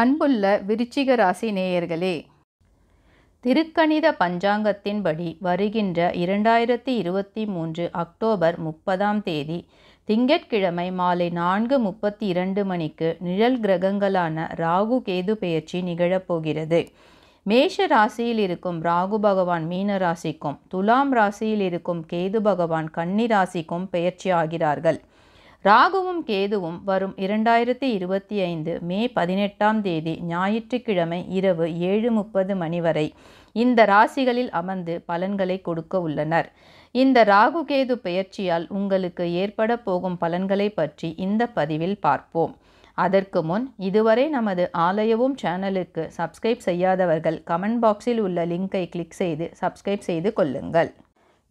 அன்புள்ள விருச்சிக ராசி நேயர்களே திருக்கணித பஞ்சாங்கத்தின்படி வருகின்ற இரண்டாயிரத்தி இருபத்தி மூன்று அக்டோபர் முப்பதாம் தேதி திங்கட்கிழமை மாலை நான்கு முப்பத்தி இரண்டு மணிக்கு நிழல் கிரகங்களான ராகு கேது பெயர்ச்சி நிகழப்போகிறது மேஷ ராசியில் இருக்கும் ராகு பகவான் மீன ராசிக்கும் துலாம் ராசியில் இருக்கும் கேது பகவான் கன்னி ராசிக்கும் பெயர்ச்சி ஆகிறார்கள் ராகுவும் கேதுவும் வரும் இரண்டாயிரத்தி இருபத்தி ஐந்து மே பதினெட்டாம் தேதி ஞாயிற்றுக்கிழமை இரவு ஏழு முப்பது மணி வரை இந்த ராசிகளில் அமர்ந்து பலன்களை கொடுக்க உள்ளனர் இந்த ராகு கேது பெயர்ச்சியால் உங்களுக்கு ஏற்பட போகும் பலன்களை பற்றி இந்த பதிவில் பார்ப்போம் அதற்கு முன் இதுவரை நமது ஆலயவும் சேனலுக்கு சப்ஸ்கிரைப் செய்யாதவர்கள் கமெண்ட் பாக்ஸில் உள்ள லிங்கை கிளிக் செய்து சப்ஸ்கிரைப் செய்து கொள்ளுங்கள்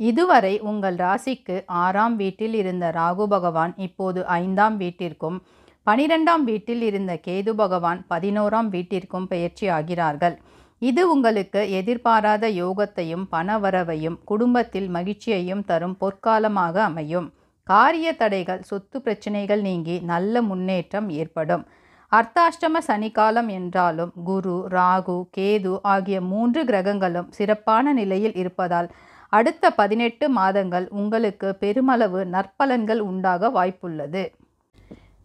இதுவரை உங்கள் ராசிக்கு ஆறாம் வீட்டில் இருந்த ராகு பகவான் இப்போது ஐந்தாம் வீட்டிற்கும் பனிரெண்டாம் வீட்டில் இருந்த கேது பகவான் பதினோராம் வீட்டிற்கும் பயிற்சி ஆகிறார்கள் இது உங்களுக்கு எதிர்பாராத யோகத்தையும் பணவரவையும் குடும்பத்தில் மகிழ்ச்சியையும் தரும் பொற்காலமாக அமையும் காரிய தடைகள் சொத்து பிரச்சனைகள் நீங்கி நல்ல முன்னேற்றம் ஏற்படும் அர்த்தாஷ்டம சனிக்காலம் என்றாலும் குரு ராகு கேது ஆகிய மூன்று கிரகங்களும் சிறப்பான நிலையில் இருப்பதால் அடுத்த பதினெட்டு மாதங்கள் உங்களுக்கு பெருமளவு நற்பலன்கள் உண்டாக வாய்ப்புள்ளது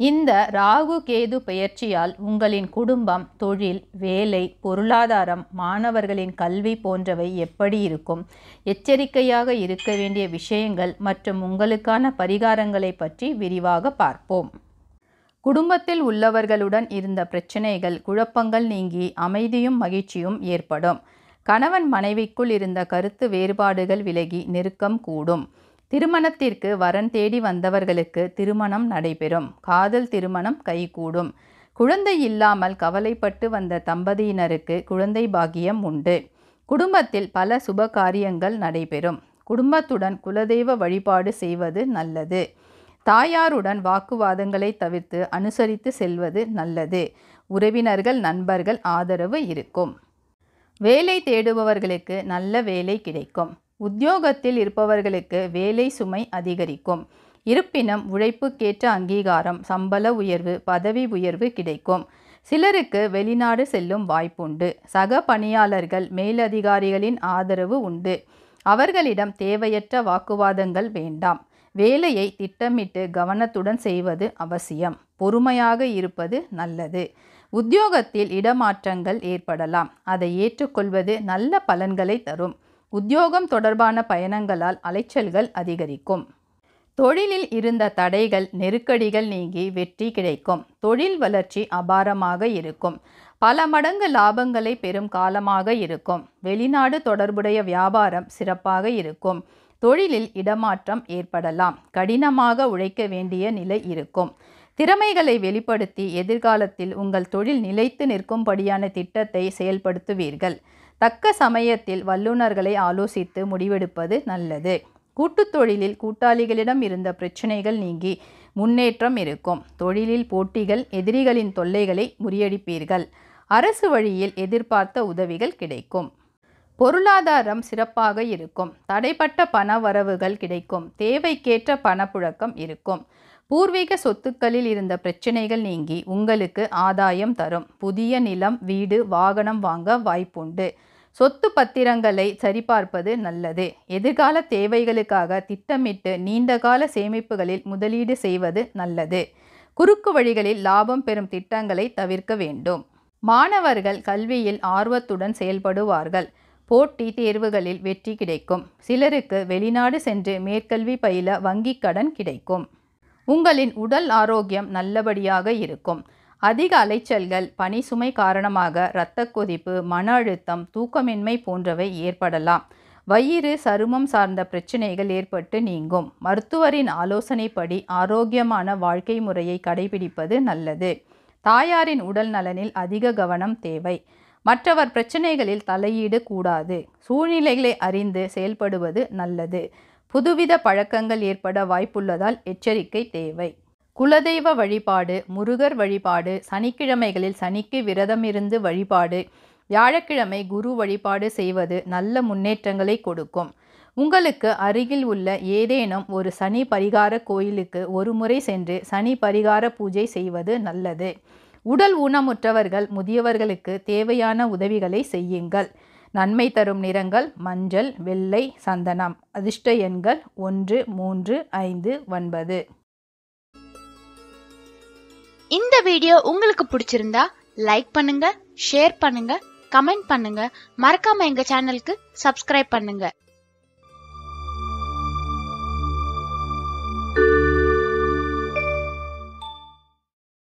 இந்த ராகு கேது பெயர்ச்சியால் உங்களின் குடும்பம் தொழில் வேலை பொருளாதாரம் மாணவர்களின் கல்வி போன்றவை எப்படி இருக்கும் எச்சரிக்கையாக இருக்க வேண்டிய விஷயங்கள் மற்றும் உங்களுக்கான பரிகாரங்களை பற்றி விரிவாக பார்ப்போம் குடும்பத்தில் உள்ளவர்களுடன் இருந்த பிரச்சனைகள் குழப்பங்கள் நீங்கி அமைதியும் மகிழ்ச்சியும் ஏற்படும் கணவன் மனைவிக்குள் இருந்த கருத்து வேறுபாடுகள் விலகி நெருக்கம் கூடும் திருமணத்திற்கு வரன் தேடி வந்தவர்களுக்கு திருமணம் நடைபெறும் காதல் திருமணம் கைகூடும் குழந்தை இல்லாமல் கவலைப்பட்டு வந்த தம்பதியினருக்கு குழந்தை பாகியம் உண்டு குடும்பத்தில் பல சுப காரியங்கள் நடைபெறும் குடும்பத்துடன் குலதெய்வ வழிபாடு செய்வது நல்லது தாயாருடன் வாக்குவாதங்களை தவிர்த்து அனுசரித்து செல்வது நல்லது உறவினர்கள் நண்பர்கள் ஆதரவு இருக்கும் வேலை தேடுபவர்களுக்கு நல்ல வேலை கிடைக்கும் உத்தியோகத்தில் இருப்பவர்களுக்கு வேலை சுமை அதிகரிக்கும் இருப்பினும் உழைப்புக்கேற்ற அங்கீகாரம் சம்பள உயர்வு பதவி உயர்வு கிடைக்கும் சிலருக்கு வெளிநாடு செல்லும் வாய்ப்புண்டு சக பணியாளர்கள் மேலதிகாரிகளின் ஆதரவு உண்டு அவர்களிடம் தேவையற்ற வாக்குவாதங்கள் வேண்டாம் வேலையை திட்டமிட்டு கவனத்துடன் செய்வது அவசியம் பொறுமையாக இருப்பது நல்லது உத்தியோகத்தில் இடமாற்றங்கள் ஏற்படலாம் அதை ஏற்றுக்கொள்வது நல்ல பலன்களை தரும் உத்தியோகம் தொடர்பான பயணங்களால் அலைச்சல்கள் அதிகரிக்கும் தொழிலில் இருந்த தடைகள் நெருக்கடிகள் நீங்கி வெற்றி கிடைக்கும் தொழில் வளர்ச்சி அபாரமாக இருக்கும் பல மடங்கு லாபங்களை பெறும் காலமாக இருக்கும் வெளிநாடு தொடர்புடைய வியாபாரம் சிறப்பாக இருக்கும் தொழிலில் இடமாற்றம் ஏற்படலாம் கடினமாக உழைக்க வேண்டிய நிலை இருக்கும் திறமைகளை வெளிப்படுத்தி எதிர்காலத்தில் உங்கள் தொழில் நிலைத்து நிற்கும்படியான திட்டத்தை செயல்படுத்துவீர்கள் தக்க சமயத்தில் வல்லுநர்களை ஆலோசித்து முடிவெடுப்பது நல்லது கூட்டு தொழிலில் கூட்டாளிகளிடம் இருந்த பிரச்சனைகள் நீங்கி முன்னேற்றம் இருக்கும் தொழிலில் போட்டிகள் எதிரிகளின் தொல்லைகளை முறியடிப்பீர்கள் அரசு வழியில் எதிர்பார்த்த உதவிகள் கிடைக்கும் பொருளாதாரம் சிறப்பாக இருக்கும் தடைப்பட்ட பண வரவுகள் கிடைக்கும் தேவைக்கேற்ற பணப்புழக்கம் இருக்கும் பூர்வீக சொத்துக்களில் இருந்த பிரச்சனைகள் நீங்கி உங்களுக்கு ஆதாயம் தரும் புதிய நிலம் வீடு வாகனம் வாங்க வாய்ப்புண்டு சொத்து பத்திரங்களை சரிபார்ப்பது நல்லது எதிர்கால தேவைகளுக்காக திட்டமிட்டு நீண்டகால சேமிப்புகளில் முதலீடு செய்வது நல்லது குறுக்கு வழிகளில் லாபம் பெறும் திட்டங்களை தவிர்க்க வேண்டும் மாணவர்கள் கல்வியில் ஆர்வத்துடன் செயல்படுவார்கள் போட்டி தேர்வுகளில் வெற்றி கிடைக்கும் சிலருக்கு வெளிநாடு சென்று மேற்கல்வி பயில வங்கிக் கடன் கிடைக்கும் உங்களின் உடல் ஆரோக்கியம் நல்லபடியாக இருக்கும் அதிக அலைச்சல்கள் பனி சுமை காரணமாக இரத்த கொதிப்பு மன அழுத்தம் தூக்கமின்மை போன்றவை ஏற்படலாம் வயிறு சருமம் சார்ந்த பிரச்சனைகள் ஏற்பட்டு நீங்கும் மருத்துவரின் ஆலோசனைப்படி ஆரோக்கியமான வாழ்க்கை முறையை கடைபிடிப்பது நல்லது தாயாரின் உடல் நலனில் அதிக கவனம் தேவை மற்றவர் பிரச்சனைகளில் தலையீடு கூடாது சூழ்நிலைகளை அறிந்து செயல்படுவது நல்லது புதுவித பழக்கங்கள் ஏற்பட வாய்ப்புள்ளதால் எச்சரிக்கை தேவை குலதெய்வ வழிபாடு முருகர் வழிபாடு சனிக்கிழமைகளில் சனிக்கு விரதம் இருந்து வழிபாடு வியாழக்கிழமை குரு வழிபாடு செய்வது நல்ல முன்னேற்றங்களை கொடுக்கும் உங்களுக்கு அருகில் உள்ள ஏதேனும் ஒரு சனி பரிகார கோயிலுக்கு ஒரு முறை சென்று சனி பரிகார பூஜை செய்வது நல்லது உடல் ஊனமுற்றவர்கள் முதியவர்களுக்கு தேவையான உதவிகளை செய்யுங்கள் நன்மை தரும் நிறங்கள் மஞ்சள் வெள்ளை சந்தனம் அதிர்ஷ்ட எண்கள் ஒன்று மூன்று ஐந்து ஒன்பது இந்த வீடியோ உங்களுக்கு பிடிச்சிருந்தா லைக் பண்ணுங்க ஷேர் பண்ணுங்க கமெண்ட் பண்ணுங்க மறக்காம எங்க சேனலுக்கு சப்ஸ்கிரைப் பண்ணுங்க